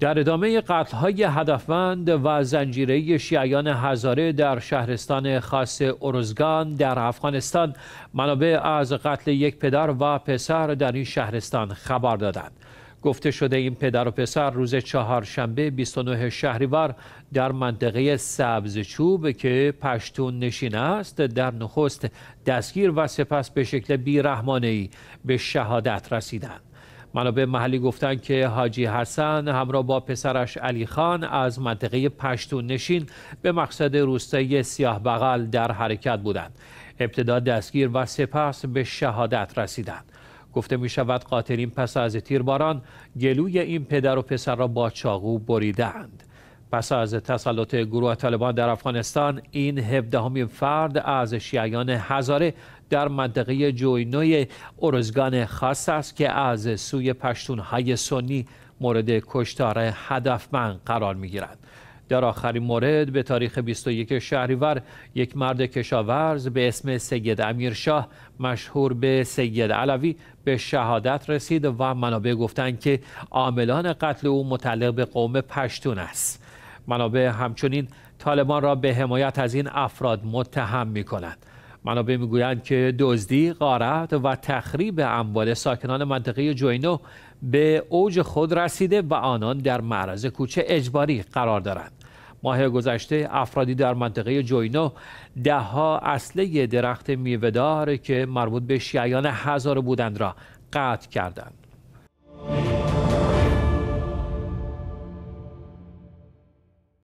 در ادامه های هدفمند و زنجیره شیعیان هزاره در شهرستان خاص اورزگان در افغانستان منابع از قتل یک پدر و پسر در این شهرستان خبر دادند. گفته شده این پدر و پسر روز چهارشنبه 29 شهریور در منطقه سبزچوب که پشتون نشین است در نخست دستگیر و سپس به شکل بیرحمانهی به شهادت رسیدند. منابع محلی گفتند که حاجی حسن همراه با پسرش علی خان از منطقه پشتون نشین به مقصد روستای سیاه بغل در حرکت بودند ابتدا دستگیر و سپس به شهادت رسیدند گفته می شود قاتلین پس از تیرباران گلوی این پدر و پسر را با چاقو بریدند پس از تسلط گروه طالبان در افغانستان این هفدهمین فرد از شیعیان هزاره در منطقه جوینوی ارزگان خاص است که از سوی پشتونهای سنی مورد کشتار هدفمند قرار می در آخرین مورد به تاریخ 21 شهریور یک مرد کشاورز به اسم سید امیرشاه مشهور به سید علوی به شهادت رسید و منابع گفتند که عاملان قتل او متعلق به قوم پشتون است. منابع همچنین طالبان را به حمایت از این افراد متهم می کنند. منابع میگویند که دزدی، غارت و تخریب اموال ساکنان منطقه جوینو به اوج خود رسیده و آنان در معرض کوچه اجباری قرار دارند. ماه گذشته افرادی در منطقه جوینو دهها اصله درخت میوهدار که مربوط به شیعیان هزار بودند را قطع کردند.